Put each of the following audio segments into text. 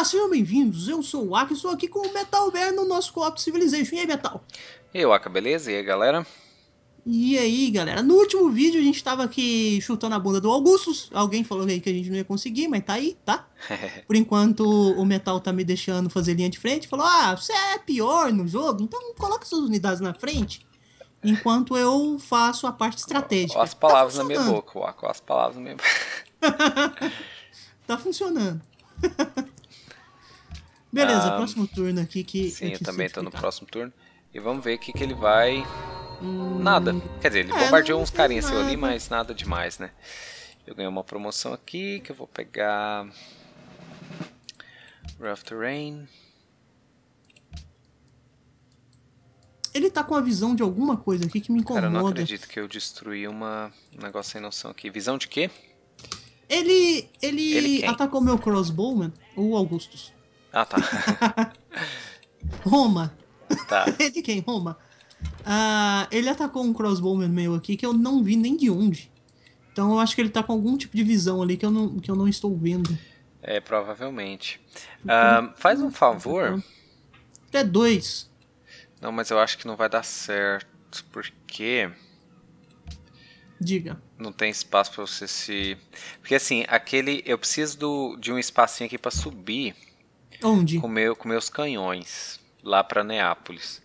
Ah, sejam bem-vindos. Eu sou o Aki, estou aqui com o Metal Bear no nosso co-op Civilization. E aí, Metal? E aí, Waka, beleza? E aí, galera? E aí, galera? No último vídeo a gente estava aqui chutando a bunda do Augustus. Alguém falou aí que a gente não ia conseguir, mas tá aí, tá? Por enquanto o Metal tá me deixando fazer linha de frente. Falou: ah, você é pior no jogo, então coloca suas unidades na frente. Enquanto eu faço a parte estratégica. as tá palavras tá na minha boca, Waka, as palavras na minha boca. tá funcionando. Beleza, ah, próximo turno aqui que. Sim, eu, também estou no próximo turno. E vamos ver o que, que ele vai. Hum... Nada. Quer dizer, ele é, bombardeou uns carinhas seu ali, mas nada demais, né? Eu ganhei uma promoção aqui que eu vou pegar. Rough Terrain. Ele tá com a visão de alguma coisa aqui que me incomoda. Cara, eu não acredito que eu destruí uma... um negócio sem noção aqui. Visão de quê? Ele. Ele, ele atacou meu crossbow, mano. O Augustus. Ah, tá. Roma. Tá. é de quem? Roma. Ah, ele atacou um crossbowman meu aqui que eu não vi nem de onde. Então eu acho que ele tá com algum tipo de visão ali que eu não, que eu não estou vendo. É, provavelmente. Então, ah, faz um favor. É dois. Não, mas eu acho que não vai dar certo, porque. Diga. Não tem espaço para você se. Porque assim, aquele. Eu preciso do, de um espacinho aqui para subir. Onde? Com, meu, com meus canhões, lá para Neápolis.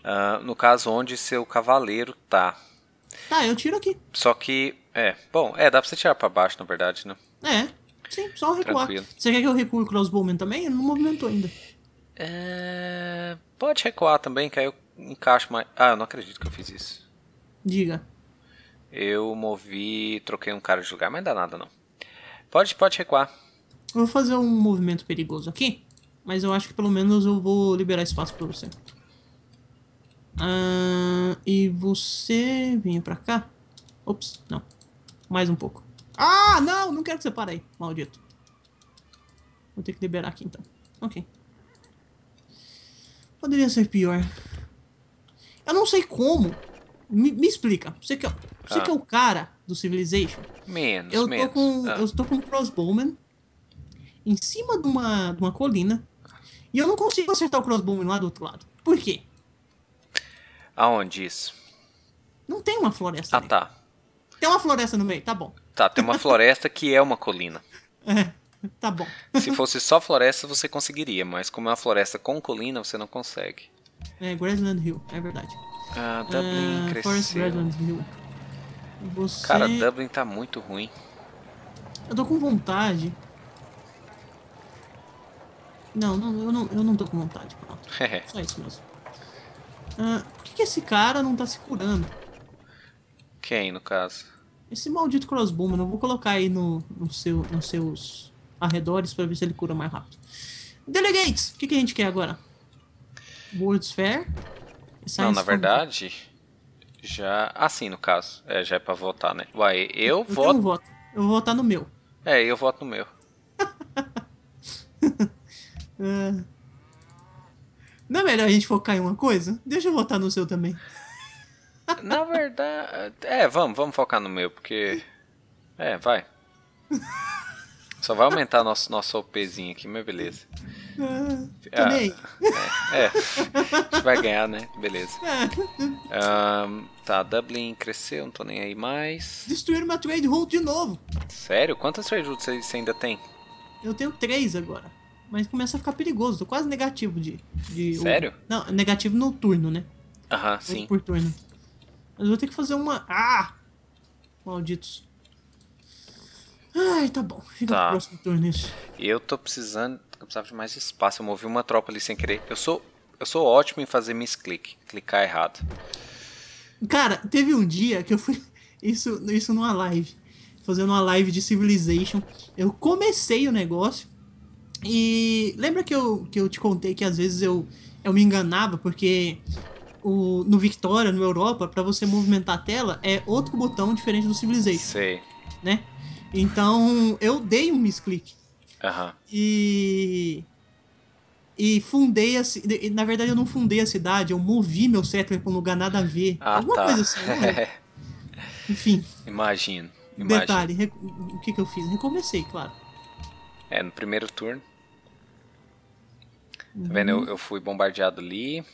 Uh, no caso, onde seu cavaleiro tá. Tá, eu tiro aqui. Só que, é, bom, é, dá pra você tirar pra baixo, na verdade, né? É, sim, só recuar. Tranquilo. Você quer que eu recuo o crossbowman também? Ele não movimentou ainda. É... Pode recuar também, que aí eu encaixo mais... Ah, eu não acredito que eu fiz isso. Diga. Eu movi, troquei um cara de lugar, mas não dá nada não. Pode, pode recuar. vou fazer um movimento perigoso aqui mas eu acho que pelo menos eu vou liberar espaço pra você. Ah, e você vinha pra cá? Ops, não. Mais um pouco. Ah, não! Não quero que você pare aí, maldito. Vou ter que liberar aqui então. Ok. Poderia ser pior. Eu não sei como. Me, me explica. Você que, é, você ah. que é o ah. cara do Civilization. Menos, eu tô menos. Com, ah. Eu tô com um crossbowman em cima de uma, de uma colina e eu não consigo acertar o crossbow lá do outro lado. Por quê? Aonde isso? Não tem uma floresta. Ah, ali. tá. Tem uma floresta no meio, tá bom. Tá, tem uma floresta que é uma colina. É, tá bom. Se fosse só floresta, você conseguiria, mas como é uma floresta com colina, você não consegue. É, Grassland Hill, é verdade. Ah, Dublin é, cresceu. Forest Grassland Hill. Você... Cara, Dublin tá muito ruim. Eu tô com vontade não, não, eu não, eu não tô com vontade, pronto. É. Só isso mesmo. Ah, por que, que, esse cara não tá se curando? Quem, no caso? Esse maldito crossbowman, eu vou colocar aí no, no seu, nos seus arredores pra ver se ele cura mais rápido. Delegates, o que, que a gente quer agora? World's Fair? Não, na verdade, já... Ah, sim, no caso. É, já é pra votar, né? Uai, eu, eu voto... Eu voto. Eu vou votar no meu. É, eu voto no meu. É. Não é melhor a gente focar em uma coisa? Deixa eu votar no seu também. Na verdade. É, vamos, vamos focar no meu, porque. É, vai. Só vai aumentar nosso, nosso OPzinho aqui, mas beleza. Ah, ah, é, é, a gente vai ganhar, né? Beleza. Ah. tá, Dublin cresceu, não tô nem aí mais. Destruíram uma trade route de novo. Sério? Quantas trade routes você ainda tem? Eu tenho três agora mas começa a ficar perigoso. Tô quase negativo de. de Sério? O... Não, negativo no turno, né? Aham, uh-huh, sim. Por turno. Mas vou ter que fazer uma. Ah! Malditos. Ai, tá bom. Fica tá. pro próximo turno isso. Eu tô precisando. Eu precisava de mais espaço. Eu movi uma tropa ali sem querer. Eu sou. Eu sou ótimo em fazer misclick. Clicar errado. Cara, teve um dia que eu fui. Isso, isso numa live. Fazendo uma live de Civilization. Eu comecei o negócio e lembra que eu, que eu te contei que às vezes eu, eu me enganava, porque o, no Victoria, no Europa, para você movimentar a tela é outro botão diferente do Civilization. Sei. Né? Então eu dei um misclick. Uhum. E. E fundei a. Na verdade, eu não fundei a cidade, eu movi meu settler para um lugar nada a ver. Ah, alguma tá. coisa assim. É? Enfim. Imagino, imagino. Detalhe, o que, que eu fiz? Recomecei, claro. É, no primeiro turno. Tá uhum. Tá vendo? Eu, eu, fui bombardeado ali.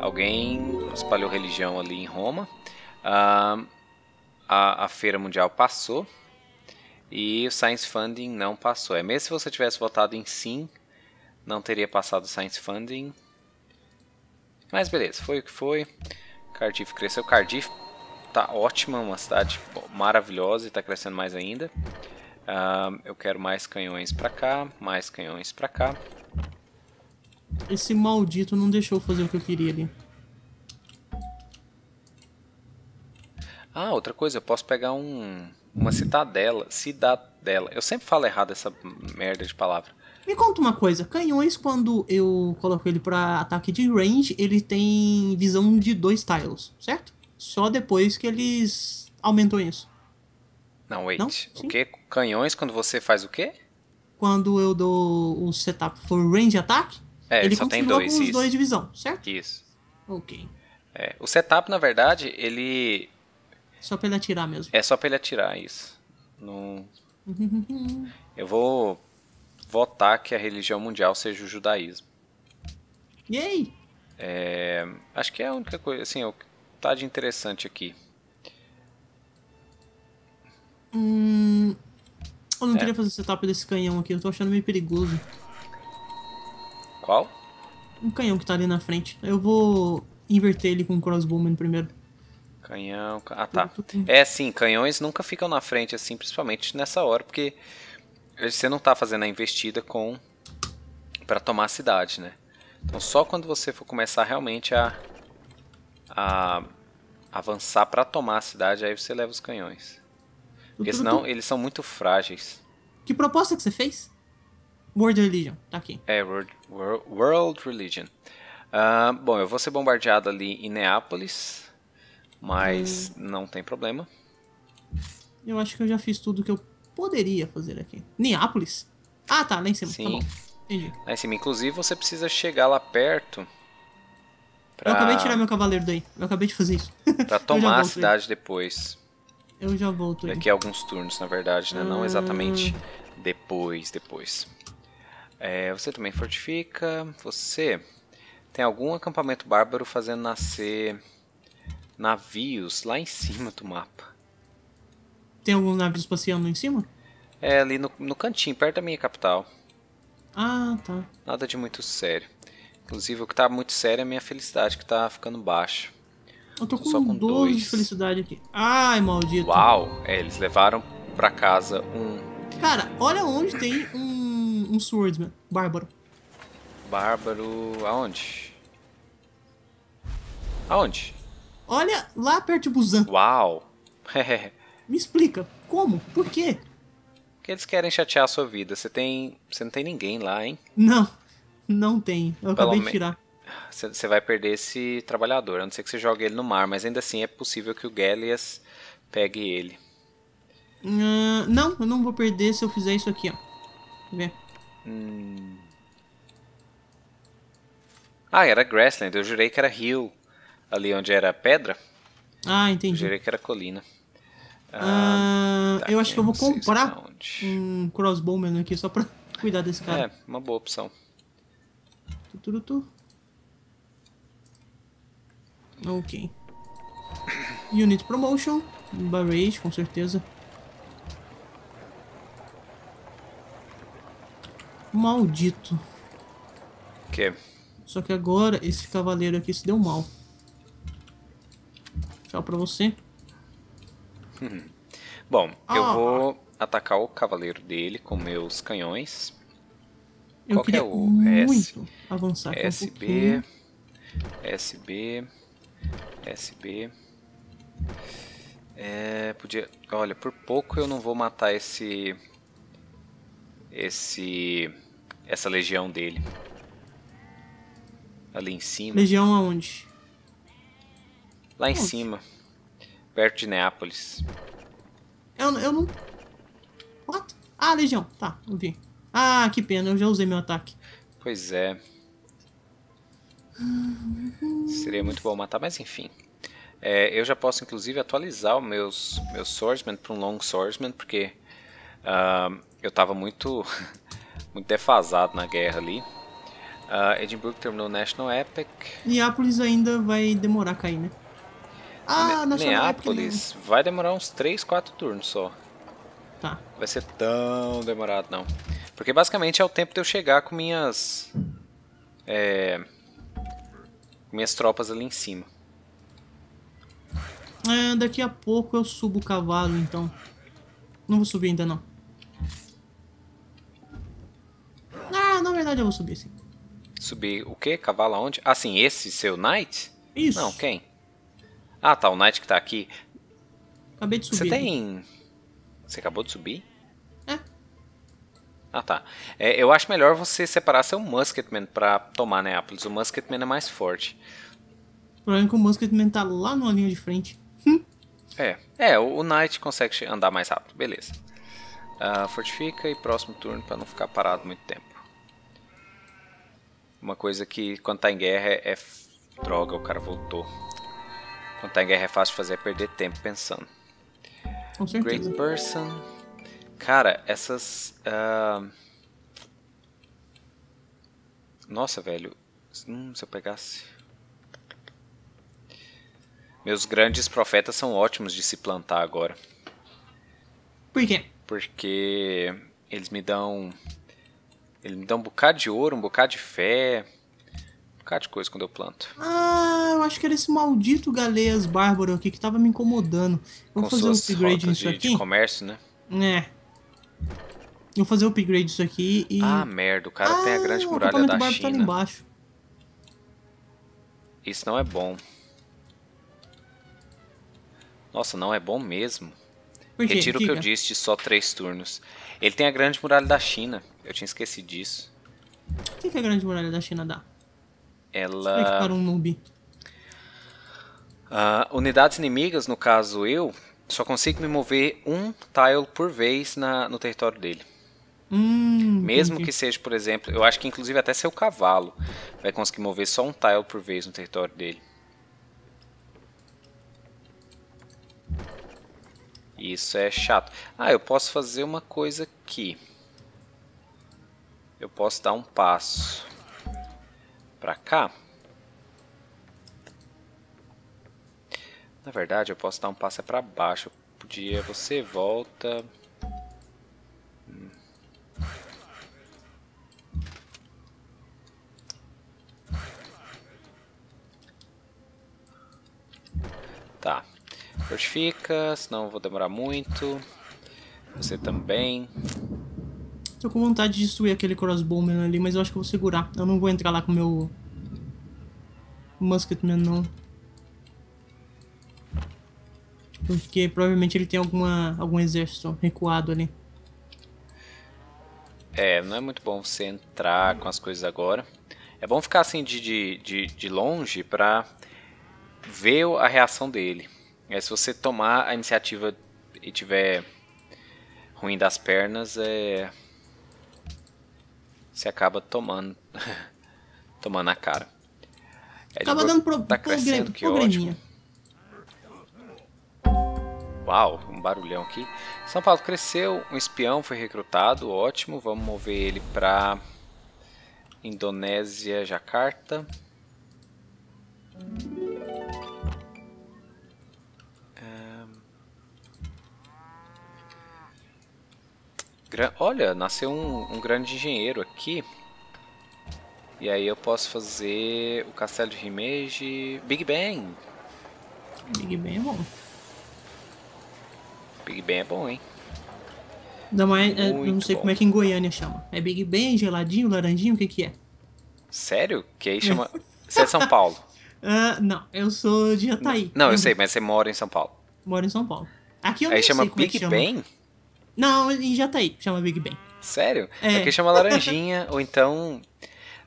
Alguém espalhou religião ali em Roma. Ah, a, a Feira Mundial passou. E o Science Funding não passou. É mesmo se você tivesse votado em sim, não teria passado o Science Funding. Mas beleza, foi o que foi. Cardiff cresceu. Cardiff tá ótima, uma cidade maravilhosa e está crescendo mais ainda eu quero mais canhões pra cá, mais canhões pra cá. Esse maldito não deixou fazer o que eu queria ali. Ah, outra coisa, eu posso pegar um uma citadela, cidadela. Eu sempre falo errado essa merda de palavra. Me conta uma coisa, canhões quando eu coloco ele para ataque de range, ele tem visão de dois tiles, certo? Só depois que eles aumentam isso. Não, wait. Não? O quê? Canhões quando você faz o quê? Quando eu dou o setup for range attack, é, ele só tem dois, com os dois de visão, certo? Isso. Ok. É, o setup, na verdade, ele. Só pra ele atirar mesmo. É só pra ele atirar, isso. Não... eu vou votar que a religião mundial seja o judaísmo. Yay! É, acho que é a única coisa. Assim, o que tá de interessante aqui. Hum. Eu não é. queria fazer o setup desse canhão aqui, eu tô achando meio perigoso. Qual? Um canhão que tá ali na frente. Eu vou inverter ele com o crossbowman primeiro. Canhão. Ah, tá. É, sim, canhões nunca ficam na frente, assim, principalmente nessa hora, porque você não tá fazendo a investida com. para tomar a cidade, né? Então, só quando você for começar realmente a. a avançar para tomar a cidade, aí você leva os canhões. Porque senão eles são muito frágeis. Que proposta que você fez? World Religion, tá aqui. É, World, World, Religion. Uh, bom, eu vou ser bombardeado ali em Neápolis, mas hum. não tem problema. Eu acho que eu já fiz tudo que eu poderia fazer aqui. Neápolis? Ah, tá, lá em cima. Tá Sim. Tá bom. Entendi. Lá em cima. Inclusive, você precisa chegar lá perto. Pra... Eu acabei de tirar meu cavaleiro daí. Eu acabei de fazer isso. Pra tomar a cidade depois. Eu já volto. Daqui a alguns turnos, na verdade, né? Não ah. exatamente depois, depois. É, você também fortifica. Você tem algum acampamento bárbaro fazendo nascer navios lá em cima do mapa. Tem algum navio espaciando em cima? É, ali no, no cantinho, perto da minha capital. Ah, tá. Nada de muito sério. Inclusive, o que tá muito sério é a minha felicidade, que tá ficando baixa. Eu tô com, Só com 12 dois. de felicidade aqui. Ai, maldito. Uau! É, eles levaram pra casa um. Cara, olha onde tem um, um swordsman. Bárbaro. Bárbaro. Aonde? Aonde? Olha lá perto de Busan. Uau! Me explica, como? Por quê? Porque eles querem chatear a sua vida. Você tem. Você não tem ninguém lá, hein? Não, não tem. Eu Pelo acabei de tirar você vai perder esse trabalhador, a não ser que você jogue ele no mar, mas ainda assim é possível que o Gellias pegue ele. Uh, não, eu não vou perder se eu fizer isso aqui, ó. Vê. Hum. Ah, era grassland, eu jurei que era rio ali onde era pedra. Ah, entendi. Eu jurei que era colina. uh, tá eu acho que eu vou comprar tá um crossbowman aqui só pra cuidar desse cara. É, uma boa opção. Tu, Ok. Unit Promotion. Barrage, com certeza. Maldito. Que? Só que agora esse cavaleiro aqui se deu mal. Tchau pra você. Bom, ah. eu vou atacar o cavaleiro dele com meus canhões. Eu Qual é queria é o muito S, avançar SB, um SB, SB. É, podia... Olha, por pouco eu não vou matar esse... Esse... Essa legião dele. Ali em cima. Legião aonde? Lá em Onde? cima. Perto de Neápolis. Eu, eu não... What? Ah, legião. Tá, não vi. Ah, que pena. Eu já usei meu ataque. Pois é. Seria muito bom matar, mas enfim. É, eu já posso inclusive atualizar os meus, meus swordsman para um long swordsman, porque uh, eu estava muito, muito defasado na guerra ali. Uh, Edinburgh terminou o National Epic. Neápolis ainda vai demorar a cair, né? Ah, ne National Neápolis Epic. Né? vai demorar uns 3, 4 turnos só. Tá. Vai ser tão demorado, não. Porque basicamente é o tempo de eu chegar com minhas. É, minhas tropas ali em cima. É, daqui a pouco eu subo o cavalo, então. Não vou subir ainda, não. Ah, na verdade eu vou subir, sim. Subir o quê? Cavalo aonde? Ah, sim, esse seu knight? Isso. Não, quem? Ah, tá, o knight que tá aqui. Acabei de subir. Você tem... Você acabou de subir? Ah, tá. É, eu acho melhor você separar seu Musketman pra tomar né? Neápolis. O Musketman é mais forte. O problema é que o Musketman tá lá numa linha de frente. Hum? é, é o, Knight consegue andar mais rápido. Beleza. Uh, fortifica e próximo turno para não ficar parado muito tempo. Uma coisa que quando tá em guerra é, é... Droga, o cara voltou. Quando tá em guerra é fácil fazer é perder tempo pensando. Com certeza. Great Person... Cara, essas. Uh... Nossa, velho. Hum, se eu pegasse. Meus grandes profetas são ótimos de se plantar agora. Por quê? Porque eles me dão. Eles me dão um bocado de ouro, um bocado de fé. Um bocado de coisa quando eu planto. Ah, eu acho que era esse maldito galeias bárbaro aqui que tava me incomodando. Vamos Com fazer um upgrade nisso aqui. De comércio, né? É. Eu vou fazer o upgrade disso aqui e... Ah, merda, o cara ah, tem a grande ah, muralha da China. Tá ali embaixo. Isso não é bom. Nossa, não é bom mesmo. Retiro o que eu disse de só três turnos. Ele tem a grande muralha da China. Eu tinha esquecido disso. O que, que a grande muralha da China dá? Ela... É Explica para um noob. Uh, unidades inimigas, no caso eu, só consigo me mover um tile por vez na, no território dele. Hum, Mesmo entendi. que seja, por exemplo, eu acho que inclusive até seu cavalo vai conseguir mover só um tile por vez no território dele. Isso é chato. Ah, eu posso fazer uma coisa aqui. Eu posso dar um passo para cá. Na verdade, eu posso dar um passo é para baixo. Eu podia, você volta. Tá. Fortifica, senão vou demorar muito. Você também. Tô com vontade de destruir aquele crossbowman ali, mas eu acho que eu vou segurar. Eu não vou entrar lá com meu... Musketman, não. Porque provavelmente ele tem alguma, algum exército recuado ali. É, não é muito bom você entrar com as coisas agora. É bom ficar assim de, de, de, de longe pra ver a reação dele. É, se você tomar a iniciativa e tiver ruim das pernas, é... você acaba tomando tomando a cara. É acaba dando pro... tá crescendo, que ótimo. Uau, um barulhão aqui. São Paulo cresceu, um espião foi recrutado, ótimo. Vamos mover ele para Indonésia, Jacarta. Hum. Olha, nasceu um, um grande engenheiro aqui. E aí eu posso fazer o castelo de Himeji... Big Bang! Big Bang é bom. Big Bang é bom, hein? Não, mas é, não sei bom. como é que em Goiânia chama. É Big Bang, geladinho, laranjinho, o que que é? Sério? Que aí chama... você é de São Paulo? Uh, não, eu sou de Jataí. Não, eu uhum. sei, mas você mora em São Paulo. Moro em São Paulo. Aqui eu aí não chama sei como Big é que chama. Bang? Não, em Jataí, tá chama Big Ben. Sério? É. Aqui é chama Laranjinha, ou então.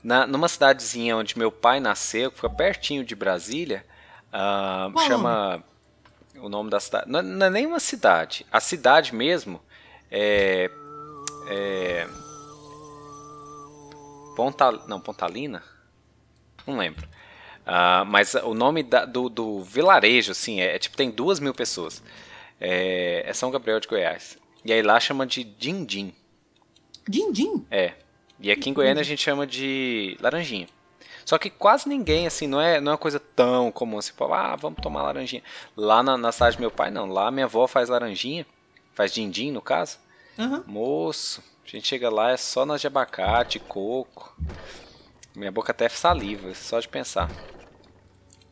Na, numa cidadezinha onde meu pai nasceu, que fica pertinho de Brasília, uh, chama. Nome? O nome da cidade. Não, é, não é nem uma cidade. A cidade mesmo é. é Ponta, não, Pontalina? Não lembro. Uh, mas o nome da, do, do, vilarejo, assim, é, é, tipo, tem duas mil pessoas. É, é São Gabriel de Goiás. E aí lá chama de din-din. Din-din? É. E aqui em Goiânia a gente chama de laranjinha. Só que quase ninguém, assim, não é, não é uma coisa tão comum assim, ah, vamos tomar laranjinha. Lá na, na cidade do meu pai, não. Lá minha avó faz laranjinha, faz din-din no caso. Uhum. Moço, a gente chega lá, é só nas de abacate, coco. Minha boca até é saliva, só de pensar.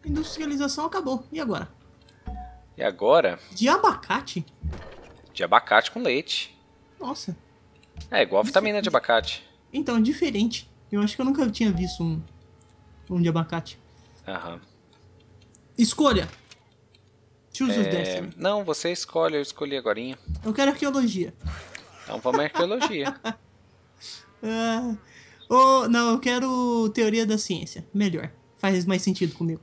Industrialização acabou. E agora? E agora? De abacate? de abacate com leite. Nossa. É, igual a é vitamina de abacate. Então, é diferente. Eu acho que eu nunca tinha visto um, um de abacate. Aham. Escolha! Choose é... Destiny. Não, você escolhe, eu escolhi agora. Eu quero arqueologia. Então vamos à arqueologia. ou, ah, não, eu quero teoria da ciência. Melhor. Faz mais sentido comigo.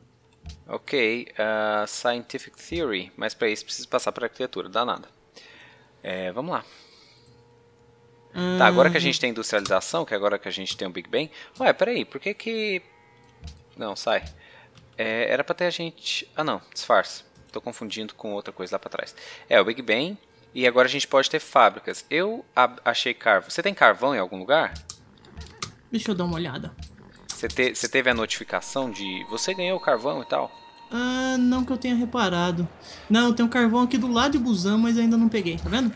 Ok, uh, Scientific Theory, mas para isso preciso passar para arquitetura, nada. É, vamos lá. Hum. Tá, agora que a hum. gente tem industrialização, que é agora que a gente tem o Big Bang. Ué, peraí, por que que. Não, sai. É, era pra ter a gente. Ah, não, disfarce. Tô confundindo com outra coisa lá pra trás. É, o Big Bang. E agora a gente pode ter fábricas. Eu achei carvão. Você tem carvão em algum lugar? Deixa eu dar uma olhada. Você, te... Você teve a notificação de você ganhou carvão e tal? Ah, não que eu tenha reparado. Não, tem um carvão aqui do lado de Busan, mas ainda não peguei, tá vendo?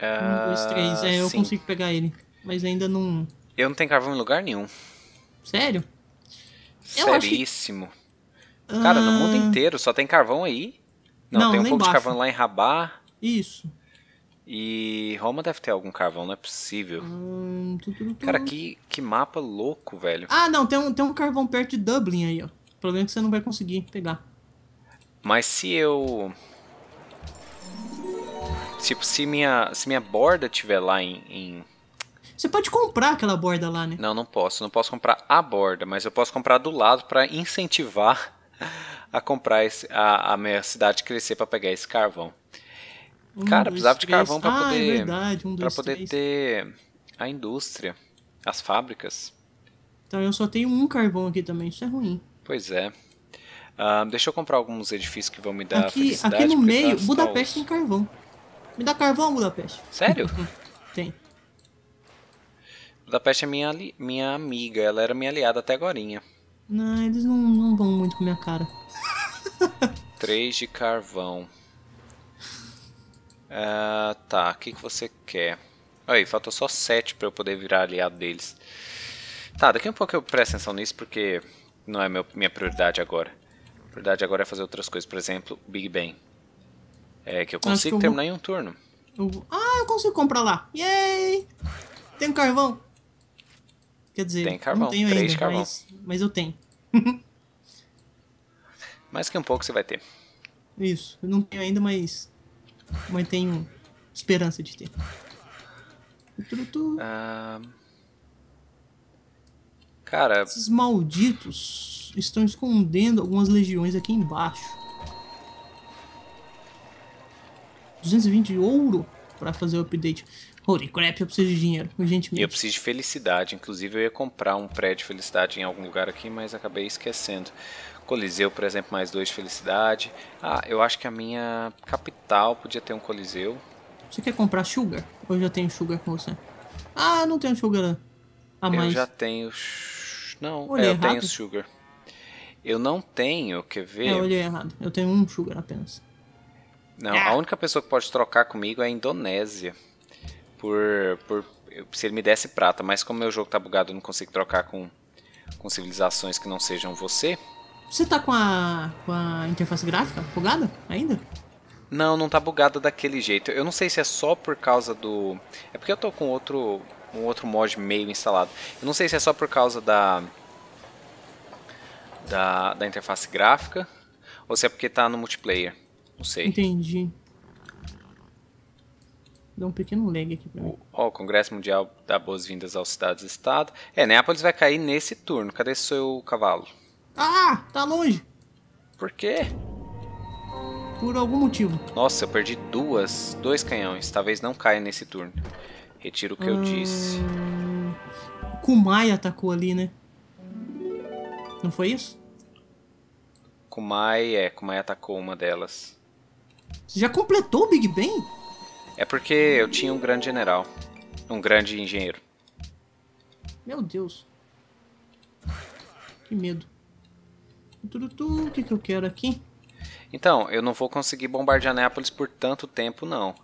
Uh, um, dois, ah, três. É, eu consigo pegar ele. Mas ainda não. Eu não tenho carvão em lugar nenhum. Sério? Seríssimo. Que... Cara, no mundo ah. inteiro só tem carvão aí. Não, não tem um pouco embaixo. de carvão lá em Rabá. Isso. E Roma deve ter algum carvão, não é possível. Hum, ah, tu, tu, tu. Cara, que, que mapa louco, velho. Ah, não, tem um, tem um carvão perto de Dublin aí, ó problema é que você não vai conseguir pegar. Mas se eu... Tipo, se minha, se minha borda tiver lá em, em... Você pode comprar aquela borda lá, né? Não, não posso. Não posso comprar a borda, mas eu posso comprar do lado para incentivar a comprar esse, a, a minha cidade crescer para pegar esse carvão. Um, Cara, dois, precisava três. de carvão para ah, é poder, é verdade. um, dois, poder três. ter a indústria, as fábricas. Então eu só tenho um carvão aqui também, isso é ruim. Pois é. Uh, deixa eu comprar alguns edifícios que vão me dar aqui, felicidade. Aqui no meio, tá Budapeste tem carvão. Me dá carvão, Budapeste. Sério? tem. Budapeste é minha, minha amiga, ela era minha aliada até agorinha. Não, eles não, não vão muito com minha cara. Três de carvão. Uh, tá, o que, que você quer? Aí, faltou só sete para eu poder virar aliado deles. Tá, daqui a um pouco eu presto atenção nisso, porque não é meu, minha prioridade agora. A prioridade agora é fazer outras coisas, por exemplo, Big Bang. É que eu consigo que eu terminar vou... em um turno. Eu... Ah, eu consigo comprar lá. Yay! Tem carvão. Quer dizer, tem carvão, não tenho três ainda, carvão. Mas, mas eu tenho. Mais que um pouco você vai ter. Isso, eu não tenho ainda, mas, mas tenho esperança de ter. Ah... Cara. Esses malditos estão escondendo algumas legiões aqui embaixo. 220 de ouro para fazer o update. Holy crap, eu preciso de dinheiro, urgentemente. Eu preciso de felicidade. Inclusive, eu ia comprar um prédio de felicidade em algum lugar aqui, mas acabei esquecendo. Coliseu, por exemplo, mais dois de felicidade. Ah, eu acho que a minha capital podia ter um coliseu. Você quer comprar sugar? Ou já tenho sugar com você? Ah, não tenho sugar a ah, mais. Eu já tenho não, olhei é, eu errado. É tenho sugar. Eu não tenho, quer ver? É, eu olhei é errado. Eu tenho um sugar apenas. Não, ah. a única pessoa que pode trocar comigo é a Indonésia. Por, por se ele me desse prata, mas como meu jogo tá bugado, eu não consigo trocar com, com civilizações que não sejam você. Você tá com a, com a interface gráfica bugada ainda? Não, não tá bugada daquele jeito. Eu não sei se é só por causa do. É porque eu tô com outro um outro mod meio instalado. Eu não sei se é só por causa da, da, da interface gráfica ou se é porque está no multiplayer. Não sei. Entendi. Dá um pequeno lag aqui pra mim. Ó, o Congresso Mundial dá boas-vindas aos cidades-estado. É, Neápolis vai cair nesse turno. Cadê seu cavalo? Ah, tá longe. Por quê? Por algum motivo. Nossa, eu perdi duas, dois canhões. Talvez não caia nesse turno. Retiro o que eu disse. Ah, Kumai atacou ali, né? Não foi isso? Kumai, é, Kumai atacou uma delas. Você já completou o Big Ben? É porque eu tinha um grande general. Um grande engenheiro. Meu Deus. Que medo. O que, que eu quero aqui? Então, eu não vou conseguir bombardear Nápoles por tanto tempo, não.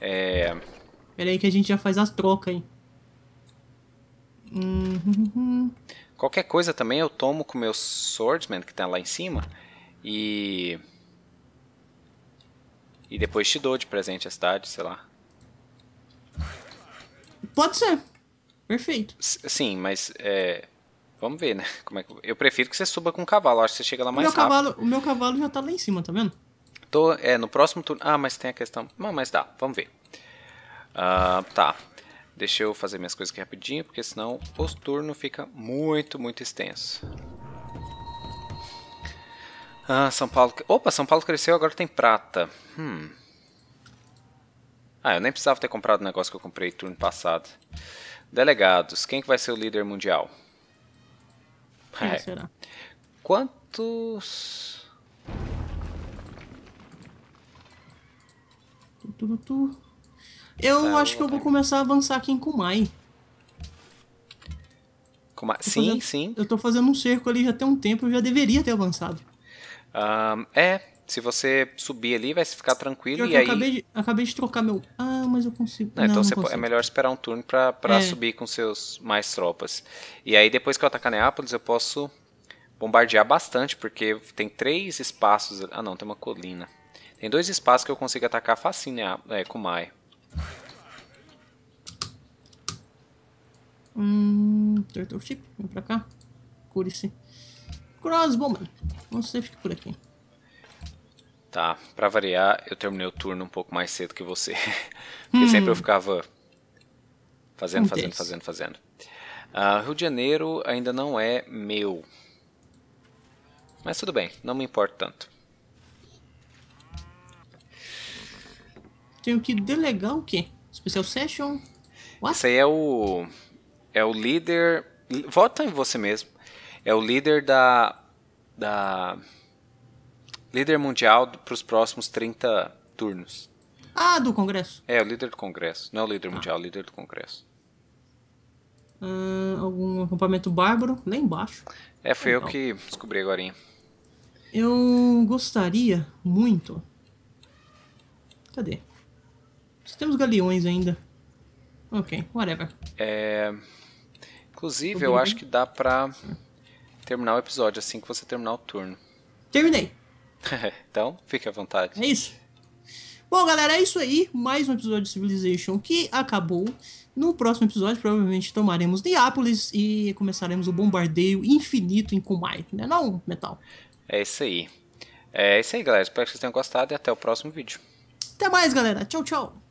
É. Pera aí que a gente já faz as trocas, hein? Qualquer coisa também eu tomo com o meu Swordsman que tá lá em cima e. E depois te dou de presente a cidade, sei lá. Pode ser. Perfeito. S sim, mas é, Vamos ver, né? Como é que... Eu prefiro que você suba com o cavalo, acho que você chega lá o mais meu rápido. Cavalo, o meu cavalo já tá lá em cima, tá vendo? Tô, é, no próximo turno. Ah, mas tem a questão. Não, mas dá, vamos ver. Ah, tá. Deixa eu fazer minhas coisas aqui rapidinho, porque senão o turno fica muito, muito extenso. Ah, São Paulo... Opa, São Paulo cresceu, agora tem prata. Hum. Ah, eu nem precisava ter comprado o negócio que eu comprei turno passado. Delegados, quem que vai ser o líder mundial? Quem é. será? Quantos... Tu, tu, tu. Eu tá acho que eu vou tá. começar a avançar aqui em Kumai. Sim, fazendo... sim. Eu tô fazendo um cerco ali já tem um tempo, eu já deveria ter avançado. Um, é, se você subir ali, vai ficar tranquilo. e aí... acabei, de, acabei de trocar meu. Ah, mas eu consigo. Não, não, então não você é consigo. é melhor esperar um turno pra, pra é. subir com seus mais tropas. E aí, depois que eu atacar Neápolis, eu posso bombardear bastante, porque tem três espaços. Ah, não, tem uma colina. Tem dois espaços que eu consigo atacar facinho, né? É, Kumai. Hum, turtle chip, vem pra cá. Cure-se. Crossbowman. Você fica por aqui. Tá, pra variar, eu terminei o turno um pouco mais cedo que você. Porque hum. sempre eu ficava fazendo, fazendo, fazendo, fazendo. Uh, Rio de Janeiro ainda não é meu. Mas tudo bem, não me importa tanto. tenho que delegar o quê? Special Session? What? Isso aí é o. É o líder. Vota em você mesmo. É o líder da. Da. Líder mundial para os próximos 30 turnos. Ah, do Congresso. É, o líder do Congresso. Não é o líder ah. mundial, é o líder do Congresso. Ah, algum acampamento bárbaro, lá embaixo. É, foi Legal. eu que descobri agora. Eu gostaria muito. Cadê? Você tem os galeões ainda. Ok, whatever. É... Inclusive, eu acho que dá pra terminar o episódio assim que você terminar o turno. Terminei. então, fique à vontade. É isso. Bom, galera, é isso aí. Mais um episódio de Civilization que acabou. No próximo episódio, provavelmente tomaremos Neápolis e começaremos o bombardeio infinito em Kumai. Né não, Metal? É isso aí. É isso aí, galera. Espero que vocês tenham gostado e até o próximo vídeo. Até mais, galera. Tchau, tchau.